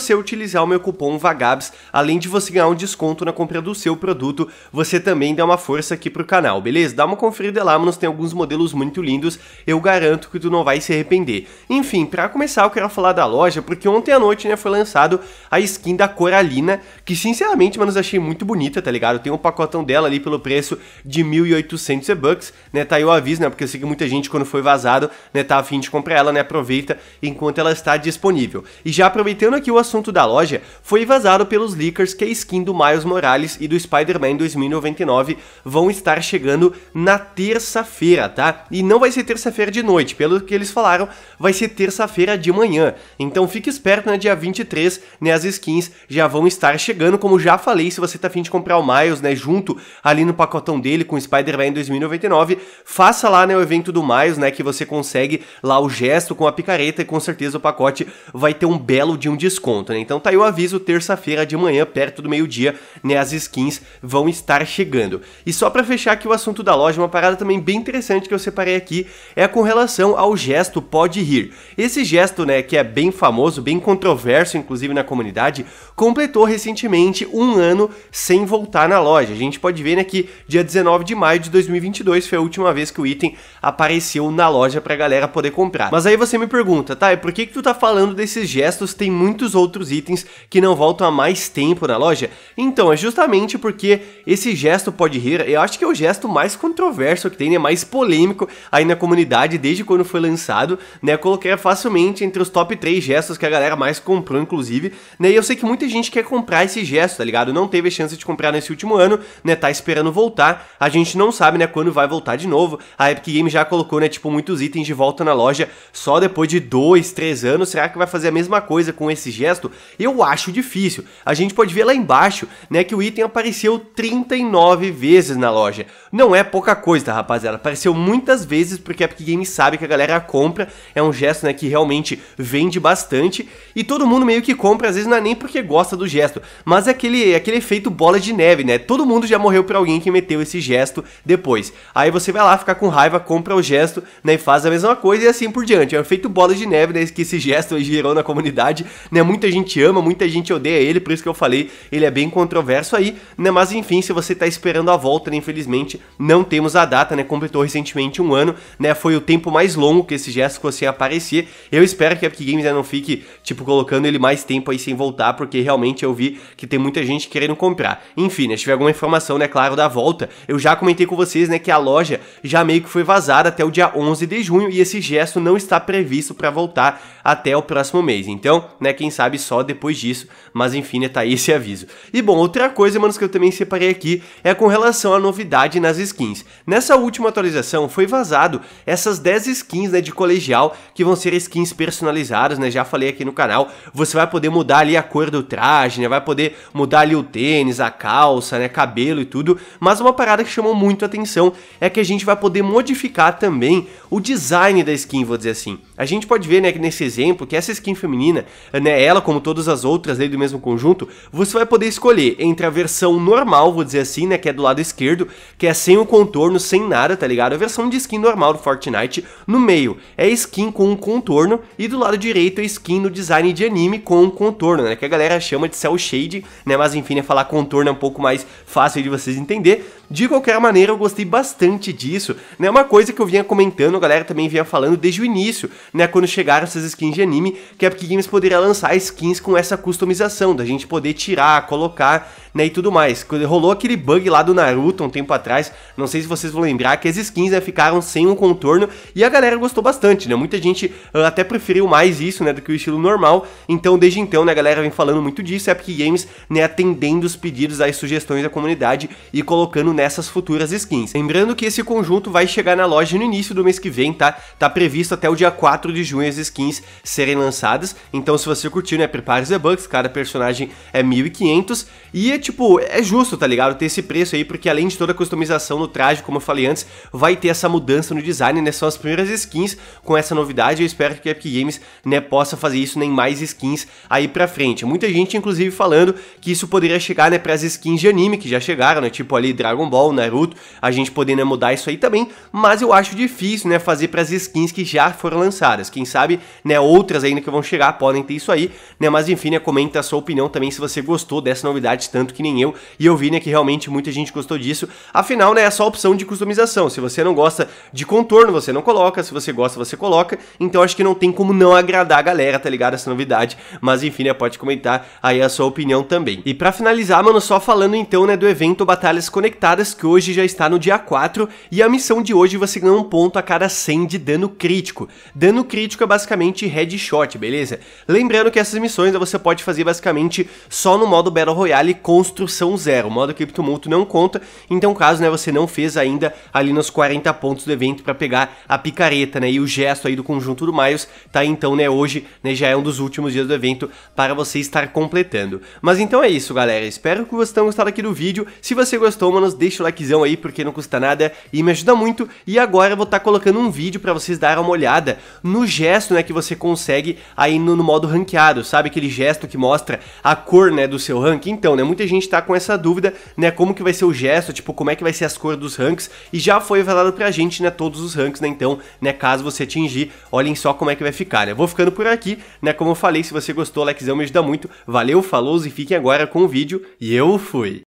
você utilizar o meu cupom VAGABS, além de você ganhar um desconto na compra do seu produto, você também dá uma força aqui pro canal, beleza? Dá uma conferida lá, mas tem alguns modelos muito lindos, eu garanto que tu não vai se arrepender. Enfim, para começar eu quero falar da loja, porque ontem à noite né, foi lançado a skin da Coralina, que sinceramente, manos, achei muito bonita, tá ligado? Tem um pacotão dela ali pelo preço de 1.800 e-bucks, né? Tá aí o aviso, né? Porque eu sei que muita gente quando foi vazado, né, tá afim de comprar ela, né? Aproveita enquanto ela está disponível. E já aproveitando aqui o assunto da loja foi vazado pelos leakers que a skin do Miles Morales e do Spider-Man 2099 vão estar chegando na terça-feira, tá? E não vai ser terça-feira de noite, pelo que eles falaram, vai ser terça-feira de manhã. Então fique esperto, né? Dia 23, né? As skins já vão estar chegando, como já falei, se você tá afim de comprar o Miles, né? Junto ali no pacotão dele com o Spider-Man 2099, faça lá, né? O evento do Miles, né? Que você consegue lá o gesto com a picareta e com certeza o pacote vai ter um belo de um desconto né? Então tá aí o aviso, terça-feira de manhã, perto do meio-dia, né, as skins vão estar chegando. E só para fechar aqui o assunto da loja, uma parada também bem interessante que eu separei aqui é com relação ao gesto pode rir. Esse gesto, né, que é bem famoso, bem controverso inclusive na comunidade, completou recentemente um ano sem voltar na loja. A gente pode ver, né, que dia 19 de maio de 2022 foi a última vez que o item apareceu na loja pra galera poder comprar. Mas aí você me pergunta, tá, e por que que tu tá falando desses gestos? Tem muitos outros outros itens que não voltam há mais tempo na loja. Então, é justamente porque esse gesto pode rir, eu acho que é o gesto mais controverso que tem, né, mais polêmico aí na comunidade desde quando foi lançado, né, coloquei facilmente entre os top 3 gestos que a galera mais comprou, inclusive, né, e eu sei que muita gente quer comprar esse gesto, tá ligado? Não teve chance de comprar nesse último ano, né, tá esperando voltar, a gente não sabe, né, quando vai voltar de novo, a Epic Games já colocou, né, tipo, muitos itens de volta na loja só depois de 2, 3 anos, será que vai fazer a mesma coisa com esse gesto? resto, eu acho difícil. A gente pode ver lá embaixo, né, que o item apareceu 39 vezes na loja. Não é pouca coisa, tá, rapaziada. Apareceu muitas vezes porque a Epic Games sabe que a galera compra, é um gesto, né, que realmente vende bastante e todo mundo meio que compra, às vezes não é nem porque gosta do gesto, mas é aquele, é aquele efeito bola de neve, né? Todo mundo já morreu por alguém que meteu esse gesto depois. Aí você vai lá ficar com raiva, compra o gesto, né, e faz a mesma coisa e assim por diante. É um efeito bola de neve, né, que esse gesto gerou na comunidade, né? muito muita gente ama, muita gente odeia ele, por isso que eu falei, ele é bem controverso aí, né? Mas enfim, se você tá esperando a volta, né? infelizmente não temos a data, né? Completou recentemente um ano, né? Foi o tempo mais longo que esse gesto assim aparecer. Eu espero que a Epic Games né, não fique, tipo, colocando ele mais tempo aí sem voltar, porque realmente eu vi que tem muita gente querendo comprar. Enfim, né? Se tiver alguma informação, né, claro, da volta, eu já comentei com vocês, né, que a loja já meio que foi vazada até o dia 11 de junho e esse gesto não está previsto para voltar até o próximo mês. Então, né, quem sabe sabe só depois disso, mas enfim, né, tá aí esse aviso. E bom, outra coisa, manos, que eu também separei aqui é com relação à novidade nas skins. Nessa última atualização foi vazado essas 10 skins, né, de colegial, que vão ser skins personalizadas, né, já falei aqui no canal, você vai poder mudar ali a cor do traje, né, vai poder mudar ali o tênis, a calça, né, cabelo e tudo, mas uma parada que chamou muito a atenção é que a gente vai poder modificar também o design da skin, vou dizer assim. A gente pode ver, né, que nesse exemplo, que essa skin feminina, né, ela como todas as outras aí né, do mesmo conjunto, você vai poder escolher entre a versão normal, vou dizer assim, né, que é do lado esquerdo, que é sem o contorno, sem nada, tá ligado? A versão de skin normal do Fortnite, no meio é skin com um contorno e do lado direito é skin no design de anime com um contorno, né, que a galera chama de cel shade, né, mas enfim, é falar contorno é um pouco mais fácil de vocês entender. De qualquer maneira, eu gostei bastante disso, né, uma coisa que eu vinha comentando, a galera também vinha falando desde o início, né, quando chegaram essas skins de anime, que a Epic Games poderia lançar skins com essa customização, da gente poder tirar, colocar, né, e tudo mais. Rolou aquele bug lá do Naruto um tempo atrás, não sei se vocês vão lembrar, que as skins, né, ficaram sem um contorno e a galera gostou bastante, né, muita gente uh, até preferiu mais isso, né, do que o estilo normal, então desde então, né, a galera vem falando muito disso, Epic Games, né, atendendo os pedidos, as sugestões da comunidade e colocando nessas futuras skins. Lembrando que esse conjunto vai chegar na loja no início do mês que vem, tá? Tá previsto até o dia 4 de junho as skins serem lançadas, então se você curtiu repetir, né? Prepare the Bucks, cada personagem é 1500 e é tipo, é justo, tá ligado? Ter esse preço aí, porque além de toda a customização no traje, como eu falei antes, vai ter essa mudança no design, né? São as primeiras skins com essa novidade. Eu espero que a Epic Games, né, possa fazer isso nem mais skins aí pra frente. Muita gente, inclusive, falando que isso poderia chegar, né, pras skins de anime que já chegaram, né? Tipo ali Dragon Ball, Naruto, a gente podendo né, mudar isso aí também, mas eu acho difícil, né, fazer pras skins que já foram lançadas. Quem sabe, né, outras ainda que vão chegar podem ter isso aí, né? Mas enfim, né, comenta a sua opinião também se você gostou dessa novidade tanto que nem eu e eu vi, né, que realmente muita gente gostou disso. Afinal, né, é só opção de customização. Se você não gosta de contorno, você não coloca, se você gosta, você coloca. Então acho que não tem como não agradar a galera, tá ligado? Essa novidade. Mas enfim, né, pode comentar aí a sua opinião também. E para finalizar, mano, só falando então, né, do evento Batalhas Conectadas que hoje já está no dia 4 e a missão de hoje você ganha um ponto a cada 100 de dano crítico. Dano crítico é basicamente headshot, beleza? Lembrando que essa essas missões você pode fazer basicamente só no modo Battle Royale Construção Zero. O modo Criptomuto não conta, então caso né, você não fez ainda ali nos 40 pontos do evento para pegar a picareta né, e o gesto aí do conjunto do Miles, tá então né, hoje né, já é um dos últimos dias do evento para você estar completando. Mas então é isso galera, espero que vocês tenham gostado aqui do vídeo, se você gostou manos deixa o likezão aí porque não custa nada e me ajuda muito e agora eu vou estar tá colocando um vídeo para vocês darem uma olhada no gesto né, que você consegue aí no, no modo ranqueado, sabe aquele gesto que mostra a cor, né, do seu rank? Então, né, muita gente tá com essa dúvida, né, como que vai ser o gesto, tipo, como é que vai ser as cores dos ranks, e já foi revelado pra gente, né, todos os ranks, né, então, né, caso você atingir, olhem só como é que vai ficar, né? Vou ficando por aqui, né, como eu falei, se você gostou, likezão me ajuda muito, valeu, falou e fiquem agora com o vídeo, e eu fui!